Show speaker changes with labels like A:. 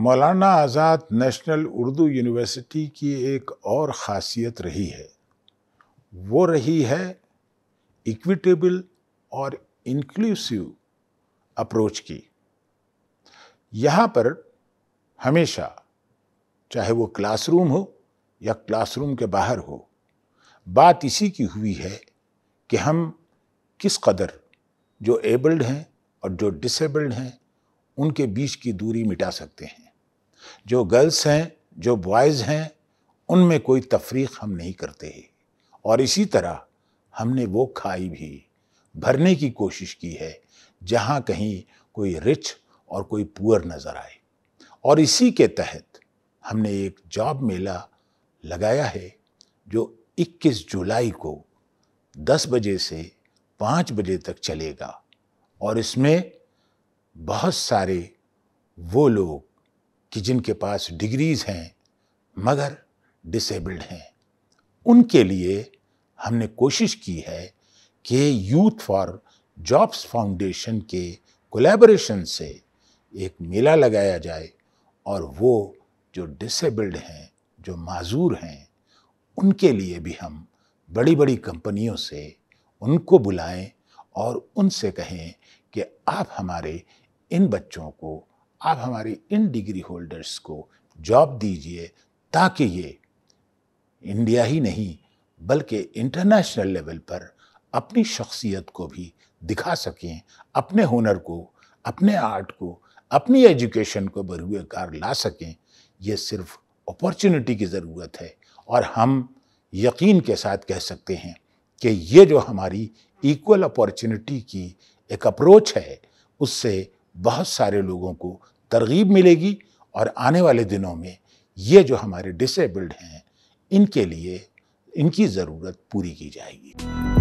A: मौलाना आज़ाद national Urdu university की एक और ख़ासियत रही है वो रही है इक्विटेबल और इंक्लूसिव अप्रोच की यहाँ पर हमेशा चाहे वो क्लासरूम हो या क्लासरूम के बाहर हो बात इसी की हुई है कि हम किस कदर जो एबल्ड हैं और जो डिसेबल्ड हैं उनके बीच की दूरी मिटा सकते हैं जो गर्ल्स हैं जो बॉयज़ हैं उनमें कोई तफरीक हम नहीं करते और इसी तरह हमने वो खाई भी भरने की कोशिश की है जहाँ कहीं कोई रिच और कोई पुअर नज़र आए और इसी के तहत हमने एक जॉब मेला लगाया है जो 21 जुलाई को 10 बजे से 5 बजे तक चलेगा और इसमें बहुत सारे वो लोग कि जिनके पास डिग्रीज़ हैं मगर डिसेबल्ड हैं उनके लिए हमने कोशिश की है कि यूथ फॉर जॉब्स फाउंडेशन के कोलेबोरेशन से एक मेला लगाया जाए और वो जो डिसेबल्ड हैं जो माजूर हैं उनके लिए भी हम बड़ी बड़ी कंपनियों से उनको बुलाएं और उनसे कहें कि आप हमारे इन बच्चों को आप हमारे इन डिग्री होल्डर्स को जॉब दीजिए ताकि ये इंडिया ही नहीं बल्कि इंटरनेशनल लेवल पर अपनी शख्सियत को भी दिखा सकें अपने हुनर को अपने आर्ट को अपनी एजुकेशन को बरूकार ला सकें ये सिर्फ अपॉर्चुनिटी की ज़रूरत है और हम यकीन के साथ कह सकते हैं कि ये जो हमारी इक्वल अपॉर्चुनिटी की एक अप्रोच है उससे बहुत सारे लोगों को तरगीब मिलेगी और आने वाले दिनों में ये जो हमारे डिसेबल्ड हैं इनके लिए इनकी ज़रूरत पूरी की जाएगी